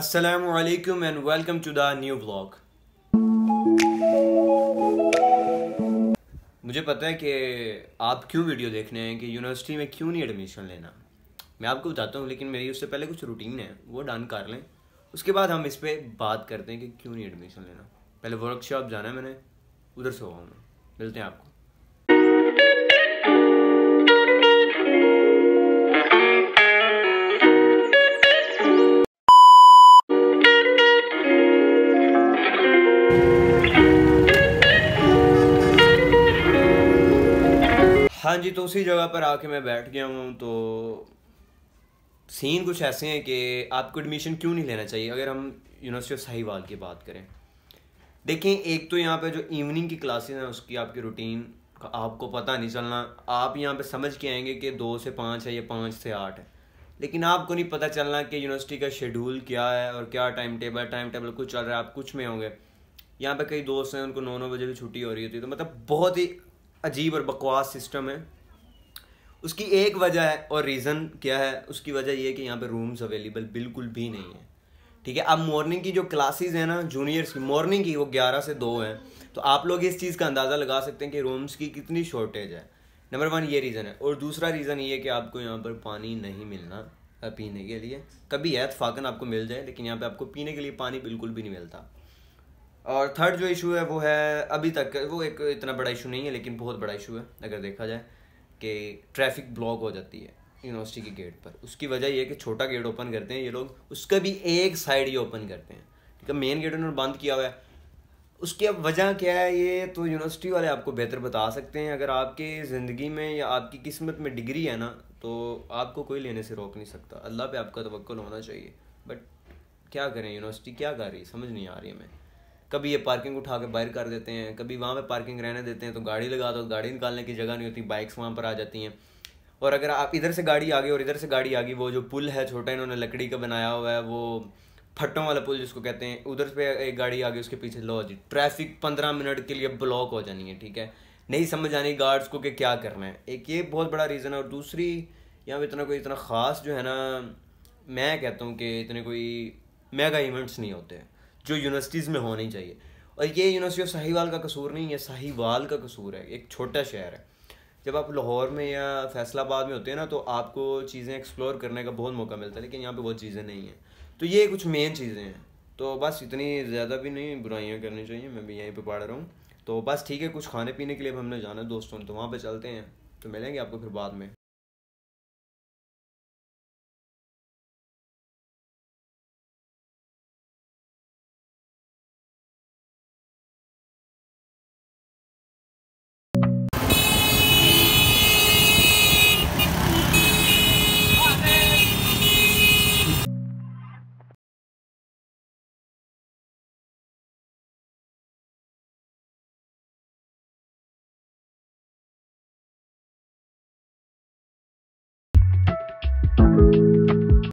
alaikum and welcome to the new vlog. मुझे पता है कि आप क्यों वीडियो देखने हैं कि यूनिवर्सिटी में क्यों नहीं एडमिशन लेना मैं आपको बताता हूँ लेकिन मेरी उससे पहले कुछ रूटीन है वो डन कर लें उसके बाद हम इस पर बात करते हैं कि क्यों नहीं एडमिशन लेना पहले वर्कशॉप जाना है मैंने उधर से होगा मैं मिलते हैं आपको हाँ जी तो उसी जगह पर आके मैं बैठ गया हूँ तो सीन कुछ ऐसे हैं कि आपको एडमिशन क्यों नहीं लेना चाहिए अगर हम यूनिवर्सिटी ऑफ साहिवाल की बात करें देखें एक तो यहाँ पे जो इवनिंग की क्लासेस हैं उसकी आपकी रूटीन का आपको पता नहीं चलना आप यहाँ पे समझ के आएंगे कि दो से पाँच है या पाँच से आठ है लेकिन आपको नहीं पता चलना कि यूनिवर्सिटी का शेड्यूल क्या है और क्या टाइम टेबल टाइम टेबल कुछ चल रहा है आप कुछ में होंगे यहाँ पे कई दोस्त हैं उनको नौ नौ बजे भी छुट्टी हो रही होती है तो मतलब बहुत ही अजीब और बकवास सिस्टम है उसकी एक वजह है और रीज़न क्या है उसकी वजह यह है कि यहाँ पे रूम्स अवेलेबल बिल्कुल भी नहीं है ठीक है अब मॉर्निंग की जो क्लासेस हैं ना जूनियर्स की मॉर्निंग की वो ग्यारह से दो हैं तो आप लोग इस चीज़ का अंदाज़ा लगा सकते हैं कि रूम्स की कितनी शॉर्टेज है नंबर वन ये रीज़न है और दूसरा रीज़न ये कि आपको यहाँ पर पानी नहीं मिलना पीने के लिए कभी है तो फाकन आपको मिल जाए लेकिन यहाँ पर आपको पीने के लिए पानी बिल्कुल भी नहीं मिलता और थर्ड जो इशू है वो है अभी तक वो एक इतना बड़ा इशू नहीं है लेकिन बहुत बड़ा इशू है अगर देखा जाए कि ट्रैफिक ब्लॉक हो जाती है यूनिवर्सिटी के गेट पर उसकी वजह यह कि छोटा गेट ओपन करते हैं ये लोग उसका भी एक साइड ही ओपन करते हैं ठीक है मेन गेट उन्होंने बंद किया हुआ है उसकी अब वजह क्या है ये तो यूनिवर्सिटी वाले आपको बेहतर बता सकते हैं अगर आपके ज़िंदगी में या आपकी किस्मत में डिग्री है ना तो आपको कोई लेने से रोक नहीं सकता अल्लाह पे आपका तवक्ल होना चाहिए बट क्या करें यूनिवर्सिटी क्या कर रही है समझ नहीं आ रही है हमें कभी ये पार्किंग उठा के बाहर कर देते हैं कभी वहाँ पे पार्किंग रहने देते हैं तो गाड़ी लगा दो गाड़ी निकालने की जगह नहीं होती बाइक्स वहाँ पर आ जाती हैं और अगर आप इधर से गाड़ी आ गई और इधर से गाड़ी आ गई वो जो पुल है छोटा इन्होंने लकड़ी का बनाया हुआ है वो फट्टों वाला पुल जिसको कहते हैं उधर से एक गाड़ी आ गई उसके पीछे लो जी ट्रैफिक पंद्रह मिनट के लिए ब्लॉक हो जानी है ठीक है नहीं समझ आनी गार्ड्स को कि क्या करना है एक ये बहुत बड़ा रीज़न है और दूसरी यहाँ पर इतना कोई इतना ख़ास जो है ना मैं कहता हूँ कि इतने कोई मेगा इवेंट्स नहीं होते जो यूनिवर्सिटीज़ में होनी चाहिए और ये यूनिवर्सिटी ऑफ साहिवाल का कसूर नहीं है साहिवाल का कसूर है एक छोटा शहर है जब आप लाहौर में या फैसलाबाद में होते हैं ना तो आपको चीज़ें एक्सप्लोर करने का बहुत मौका मिलता है लेकिन यहाँ पे बहुत चीज़ें नहीं हैं तो ये कुछ मेन चीज़ें हैं तो बस इतनी ज़्यादा भी नहीं बुराइयाँ करनी चाहिए मैं भी यहीं पर पढ़ रहा हूँ तो बस ठीक है कुछ खाने पीने के लिए हमने जाना है दोस्तों तो वहाँ पर चलते हैं तो मिलेंगे आपको फिर बाद में